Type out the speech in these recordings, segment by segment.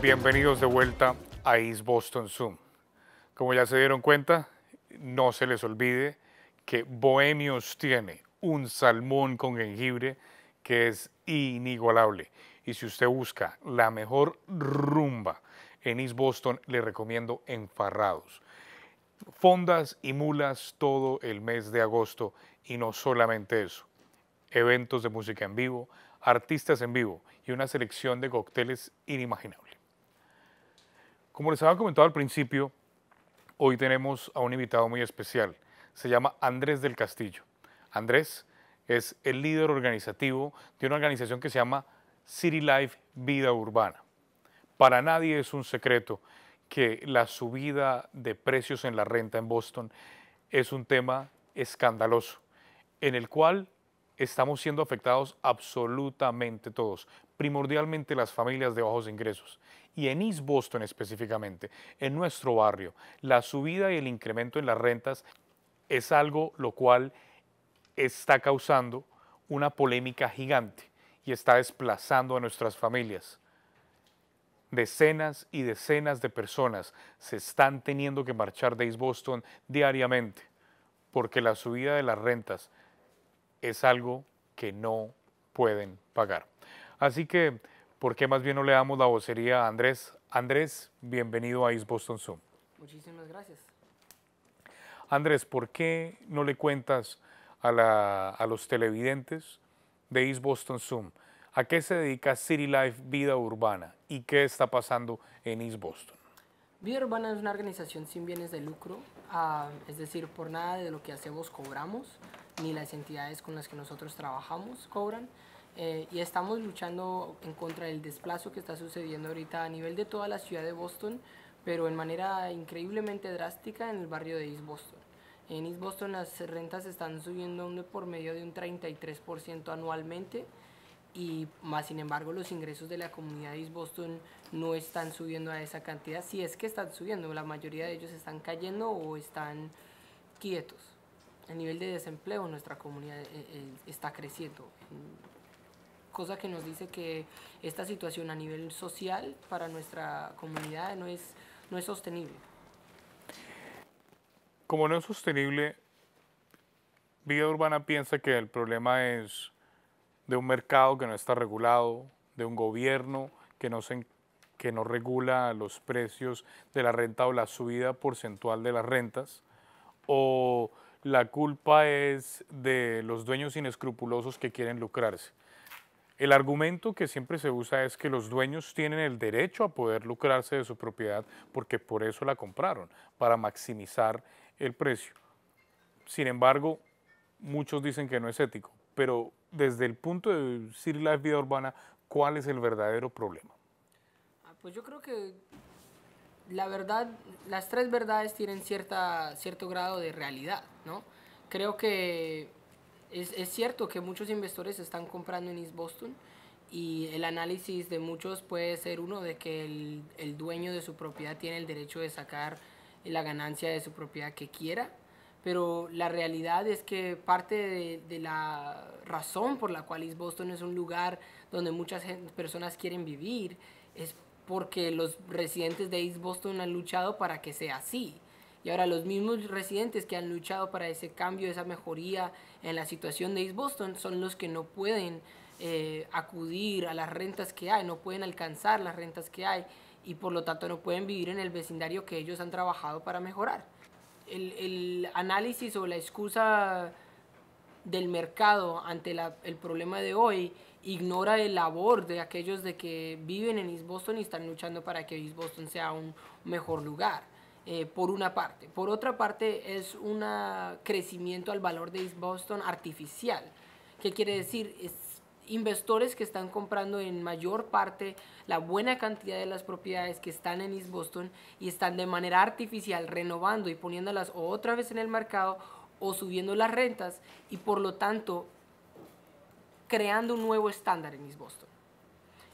Bienvenidos de vuelta a East Boston Zoom. Como ya se dieron cuenta, no se les olvide que Bohemios tiene un salmón con jengibre que es inigualable. Y si usted busca la mejor rumba en East Boston, le recomiendo Enfarrados. Fondas y mulas todo el mes de agosto y no solamente eso. Eventos de música en vivo, artistas en vivo y una selección de cócteles inimaginables. Como les había comentado al principio, hoy tenemos a un invitado muy especial. Se llama Andrés del Castillo. Andrés es el líder organizativo de una organización que se llama City Life Vida Urbana. Para nadie es un secreto que la subida de precios en la renta en Boston es un tema escandaloso, en el cual estamos siendo afectados absolutamente todos, primordialmente las familias de bajos ingresos y en East Boston específicamente, en nuestro barrio, la subida y el incremento en las rentas es algo lo cual está causando una polémica gigante y está desplazando a nuestras familias. Decenas y decenas de personas se están teniendo que marchar de East Boston diariamente porque la subida de las rentas es algo que no pueden pagar. Así que ¿por qué más bien no le damos la vocería a Andrés? Andrés, bienvenido a East Boston Zoom. Muchísimas gracias. Andrés, ¿por qué no le cuentas a, los televidentes de East Boston Zoom a qué se dedica City Life Vida Urbana y qué está pasando en East Boston? Vida Urbana es una organización sin bienes de lucro, ah, es decir, por nada de lo que hacemos cobramos, ni las entidades con las que nosotros trabajamos cobran. Eh, y estamos luchando en contra del desplazo que está sucediendo ahorita a nivel de toda la ciudad de Boston, pero en manera increíblemente drástica en el barrio de East Boston. En East Boston las rentas están subiendo por medio de un 33% anualmente y más sin embargo los ingresos de la comunidad de East Boston no están subiendo a esa cantidad, si es que están subiendo, la mayoría de ellos están cayendo o están quietos. A nivel de desempleo en nuestra comunidad eh, eh, está creciendo cosa que nos dice que esta situación a nivel social para nuestra comunidad no es, no es sostenible. Como no es sostenible, Vida Urbana piensa que el problema es de un mercado que no está regulado, de un gobierno que no, que no regula los precios de la renta o la subida porcentual de las rentas, o la culpa es de los dueños inescrupulosos que quieren lucrarse. El argumento que siempre se usa es que los dueños tienen el derecho a poder lucrarse de su propiedad porque por eso la compraron, para maximizar el precio. Sin embargo, muchos dicen que no es ético, pero desde el punto de decir la Vida Urbana, ¿cuál es el verdadero problema? Ah, pues yo creo que la verdad, las tres verdades tienen cierta, cierto grado de realidad, Creo que es, es, cierto que muchos inversores están comprando en East Boston y el análisis de muchos puede ser uno de que el, el dueño de su propiedad tiene el derecho de sacar la ganancia de su propiedad que quiera, pero la realidad es que parte de, de, la razón por la cual East Boston es un lugar donde muchas personas quieren vivir es porque los residentes de East Boston han luchado para que sea así. Y ahora los mismos residentes que han luchado para ese cambio, esa mejoría en la situación de East Boston, son los que no pueden eh, acudir a las rentas que hay, no pueden alcanzar las rentas que hay y por lo tanto no pueden vivir en el vecindario que ellos han trabajado para mejorar. El, análisis o la excusa del mercado ante el problema de hoy ignora el labor de aquellos de que viven en East Boston y están luchando para que East Boston sea un mejor lugar. Eh, por una parte. Por otra parte, es un crecimiento al valor de East Boston artificial. ¿Qué quiere decir? Es inversores que están comprando en mayor parte la buena cantidad de las propiedades que están en East Boston y están de manera artificial renovando y poniéndolas otra vez en el mercado o subiendo las rentas y por lo tanto creando un nuevo estándar en East Boston.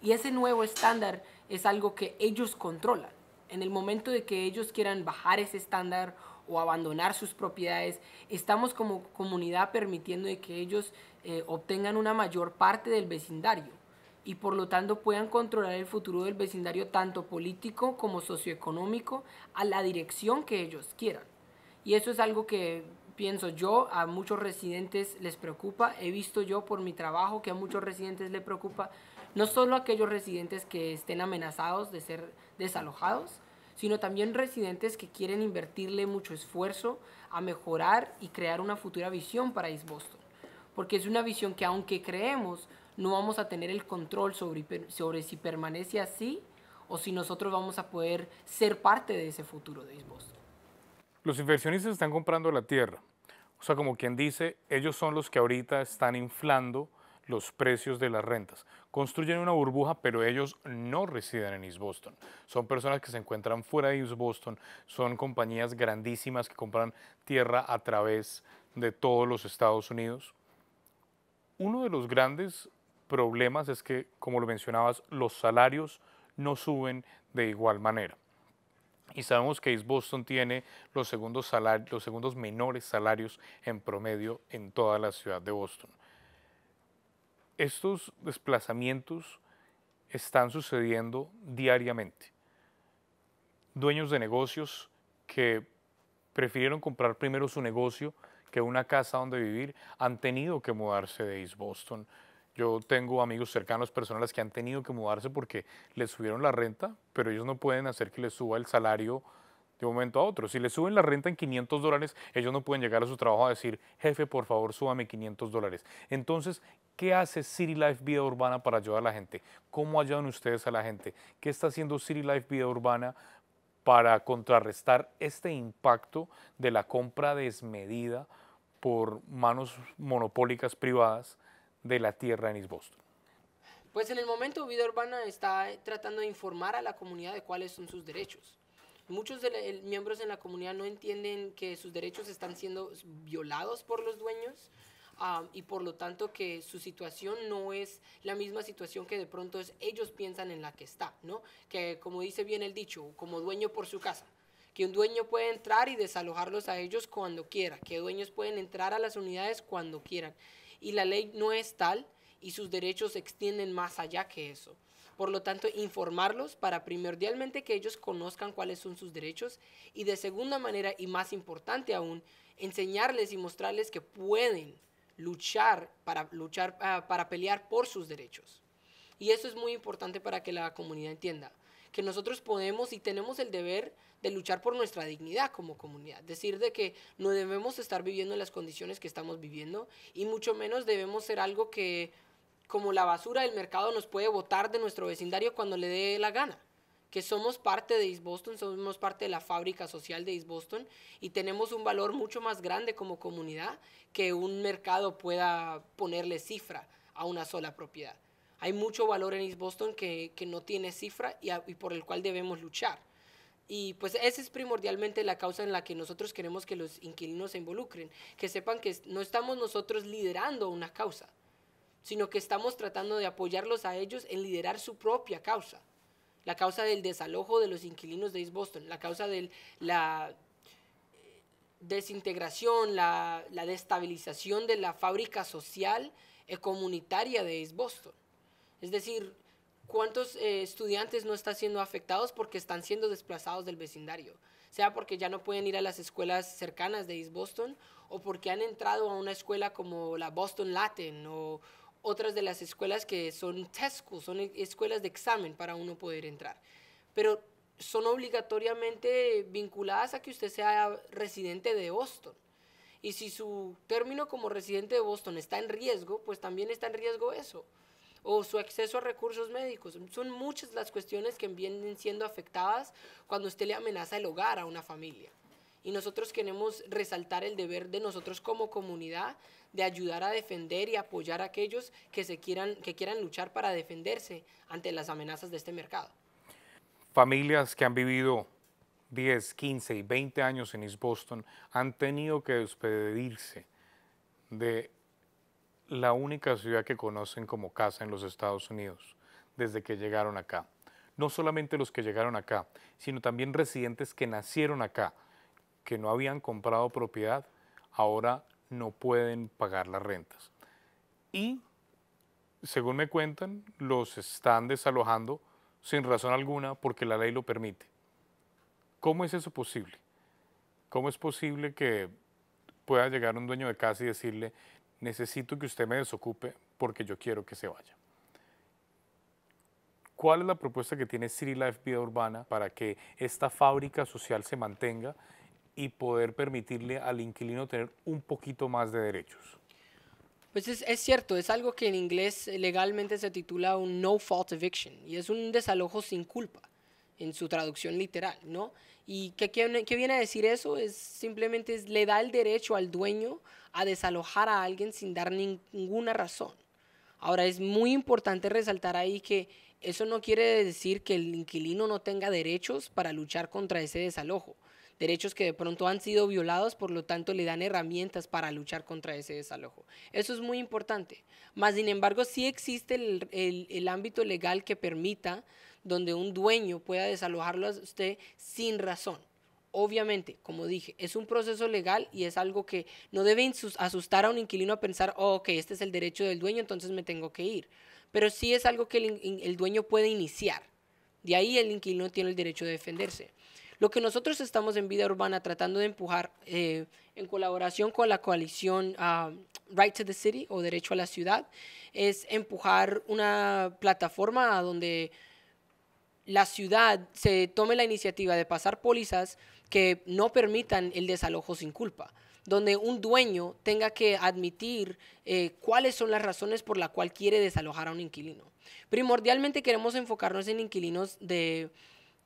Y ese nuevo estándar es algo que ellos controlan en el momento de que ellos quieran bajar ese estándar o abandonar sus propiedades, estamos como comunidad permitiendo que ellos eh, obtengan una mayor parte del vecindario y por lo tanto puedan controlar el futuro del vecindario tanto político como socioeconómico a la dirección que ellos quieran. Y eso es algo que pienso yo, a muchos residentes les preocupa, he visto yo por mi trabajo que a muchos residentes les preocupa no solo aquellos residentes que estén amenazados de ser desalojados, sino también residentes que quieren invertirle mucho esfuerzo a mejorar y crear una futura visión para East Boston. Porque es una visión que aunque creemos, no vamos a tener el control sobre, si permanece así o si nosotros vamos a poder ser parte de ese futuro de East Boston. Los inversionistas están comprando la tierra. O sea, como quien dice, ellos son los que ahorita están inflando los precios de las rentas. Construyen una burbuja, pero ellos no residen en East Boston. Son personas que se encuentran fuera de East Boston, son compañías grandísimas que compran tierra a través de todos los Estados Unidos. Uno de los grandes problemas es que, como lo mencionabas, los salarios no suben de igual manera. Y sabemos que East Boston tiene los segundos, salarios, los segundos menores salarios en promedio en toda la ciudad de Boston. Estos desplazamientos están sucediendo diariamente. Dueños de negocios que prefirieron comprar primero su negocio que una casa donde vivir han tenido que mudarse de East Boston. Yo tengo amigos cercanos, personas que han tenido que mudarse porque les subieron la renta, pero ellos no pueden hacer que les suba el salario de un momento a otro. Si le suben la renta en 500 dólares, ellos no pueden llegar a su trabajo a decir, jefe, por favor, súbame 500 dólares. Entonces, ¿qué hace City Life Vida Urbana para ayudar a la gente? ¿Cómo ayudan ustedes a la gente? ¿Qué está haciendo City Life Vida Urbana para contrarrestar este impacto de la compra desmedida por manos monopólicas privadas de la tierra en East Boston? Pues en el momento Vida Urbana está tratando de informar a la comunidad de cuáles son sus derechos. Muchos de los miembros en la comunidad no entienden que sus derechos están siendo violados por los dueños. y por lo tanto que su situación no es la misma situación que de pronto ellos piensan en la que está, ¿no? Que como dice bien el dicho, como dueño por su casa, que un dueño puede entrar y desalojarlos a ellos cuando quiera, que dueños pueden entrar a las unidades cuando quieran. Y la ley no es tal y sus derechos se extienden más allá que eso. Por lo tanto, informarlos para primordialmente que ellos conozcan cuáles son sus derechos y de segunda manera y más importante aún, enseñarles y mostrarles que pueden luchar para luchar ah, para pelear por sus derechos. Y eso es muy importante para que la comunidad entienda que nosotros podemos y tenemos el deber de luchar por nuestra dignidad como comunidad. Decir de que no debemos estar viviendo en las condiciones que estamos viviendo y mucho menos debemos ser algo que como la basura del mercado nos puede botar de nuestro vecindario cuando le dé la gana. Que somos parte de East Boston, somos parte de la fábrica social de East Boston y tenemos un valor mucho más grande como comunidad que un mercado pueda ponerle cifra a una sola propiedad. Hay mucho valor en East Boston que, no tiene cifra y, y por el cual debemos luchar. Y pues esa es primordialmente la causa en la que nosotros queremos que los inquilinos se involucren, que sepan que no estamos nosotros liderando una causa, sino que estamos tratando de apoyarlos a ellos en liderar su propia causa. La causa del desalojo de los inquilinos de East Boston, la causa de la desintegración, la, la destabilización de la fábrica social y comunitaria de East Boston. Es decir, ¿cuántos eh, estudiantes no están siendo afectados porque están siendo desplazados del vecindario? Sea porque ya no pueden ir a las escuelas cercanas de East Boston o porque han entrado a una escuela como la Boston Latin o, otras de las escuelas que son test schools, son e, escuelas de examen para uno poder entrar. Pero son obligatoriamente vinculadas a que usted sea residente de Boston. Y si su término como residente de Boston está en riesgo, pues también está en riesgo eso. O su acceso a recursos médicos. Son muchas las cuestiones que vienen siendo afectadas cuando usted le amenaza el hogar a una familia. Y nosotros queremos resaltar el deber de nosotros como comunidad de ayudar a defender y apoyar a aquellos que, se quieran, que quieran luchar para defenderse ante las amenazas de este mercado. Familias que han vivido 10, 15 y 20 años en East Boston han tenido que despedirse de la única ciudad que conocen como casa en los Estados Unidos desde que llegaron acá. No solamente los que llegaron acá, sino también residentes que nacieron acá, que no habían comprado propiedad, ahora no pueden pagar las rentas. Y, según me cuentan, los están desalojando sin razón alguna porque la ley lo permite. ¿Cómo es eso posible? ¿Cómo es posible que pueda llegar un dueño de casa y decirle, necesito que usted me desocupe porque yo quiero que se vaya? ¿Cuál es la propuesta que tiene City Life Vida Urbana para que esta fábrica social se mantenga y poder permitirle al inquilino tener un poquito más de derechos. Pues es, cierto, es algo que en inglés legalmente se titula un no fault eviction y es un desalojo sin culpa en su traducción literal, ¿no? ¿Y qué, viene a decir eso? Es simplemente le da el derecho al dueño a desalojar a alguien sin dar ninguna razón. Ahora, es muy importante resaltar ahí que eso no quiere decir que el inquilino no tenga derechos para luchar contra ese desalojo derechos que de pronto han sido violados, por lo tanto le dan herramientas para luchar contra ese desalojo. Eso es muy importante. Más sin embargo, sí existe el, ámbito legal que permita donde un dueño pueda desalojarlo a usted sin razón obviamente, como dije, es un proceso legal y es algo que no debe asustar a un inquilino a pensar, oh, ok, este es el derecho del dueño, entonces me tengo que ir. Pero sí es algo que el dueño puede iniciar. De ahí el inquilino tiene el derecho de defenderse. Lo que nosotros estamos en Vida Urbana tratando de empujar eh, en colaboración con la coalición ah, Right to the City o Derecho a la Ciudad es empujar una plataforma donde la ciudad se tome la iniciativa de pasar pólizas que no permitan el desalojo sin culpa donde un dueño tenga que admitir eh, cuáles son las razones por la cual quiere desalojar a un inquilino. Primordialmente queremos enfocarnos en inquilinos de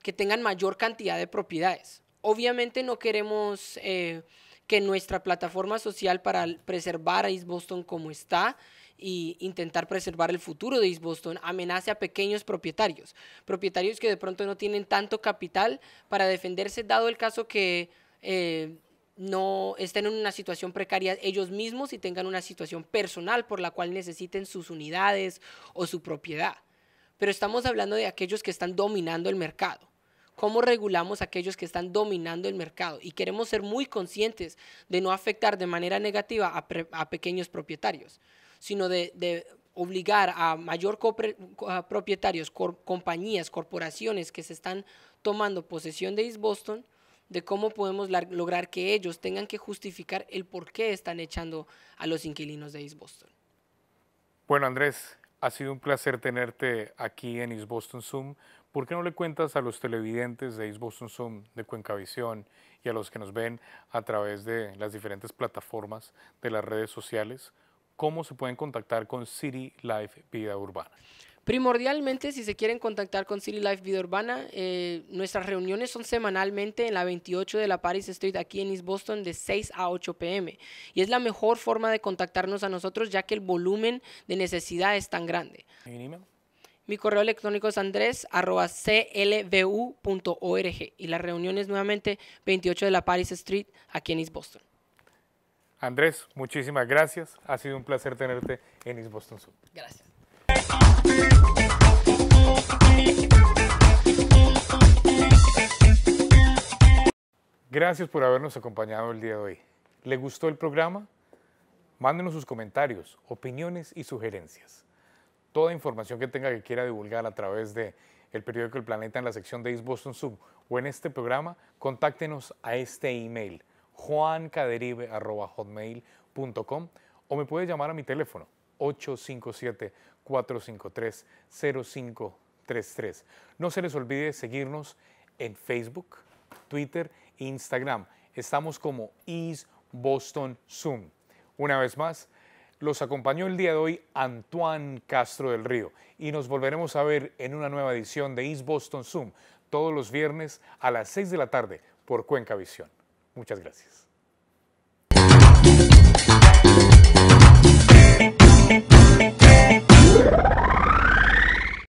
que tengan mayor cantidad de propiedades. Obviamente no queremos eh, que nuestra plataforma social para preservar a East Boston como está y intentar preservar el futuro de East Boston amenace a pequeños propietarios, propietarios que de pronto no tienen tanto capital para defenderse, dado el caso que eh, no estén en una situación precaria ellos mismos y tengan una situación personal por la cual necesiten sus unidades o su propiedad. Pero estamos hablando de aquellos que están dominando el mercado cómo regulamos a aquellos que están dominando el mercado y queremos ser muy conscientes de no afectar de manera negativa a, pequeños propietarios, sino de, obligar a mayor propietarios, compañías, corporaciones que se están tomando posesión de East Boston, de cómo podemos lograr que ellos tengan que justificar el por qué están echando a los inquilinos de East Boston. Bueno, Andrés, ha sido un placer tenerte aquí en East Boston Zoom ¿por qué no le cuentas a los televidentes de East Boston Zoom, de Cuencavisión y a los que nos ven a través de las diferentes plataformas de las redes sociales cómo se pueden contactar con City Life Vida Urbana? Primordialmente, si se quieren contactar con City Life Vida Urbana, eh, nuestras reuniones son semanalmente en la 28 de la Paris Street aquí en East Boston de 6 a 8 pm. Y es la mejor forma de contactarnos a nosotros ya que el volumen de necesidad es tan grande. email? Mi correo electrónico es andres.clvu.org y la reunión es nuevamente 28 de la Paris Street aquí en East Boston. Andrés, muchísimas gracias. Ha sido un placer tenerte en East Boston Sur. Gracias. Gracias por habernos acompañado el día de hoy. ¿Le gustó el programa? Mándenos sus comentarios, opiniones y sugerencias toda información que tenga que quiera divulgar a través de el periódico El Planeta en la sección de East Boston Sub o en este programa, contáctenos a este email juancaderive.com o me puede llamar a mi teléfono 857-453-0533. No se les olvide seguirnos en Facebook, Twitter e Instagram. Estamos como East Boston Zoom. Una vez más, los acompañó el día de hoy Antoine Castro del Río y nos volveremos a ver en una nueva edición de East Boston Zoom todos los viernes a las 6 de la tarde por Cuenca Visión. Muchas gracias.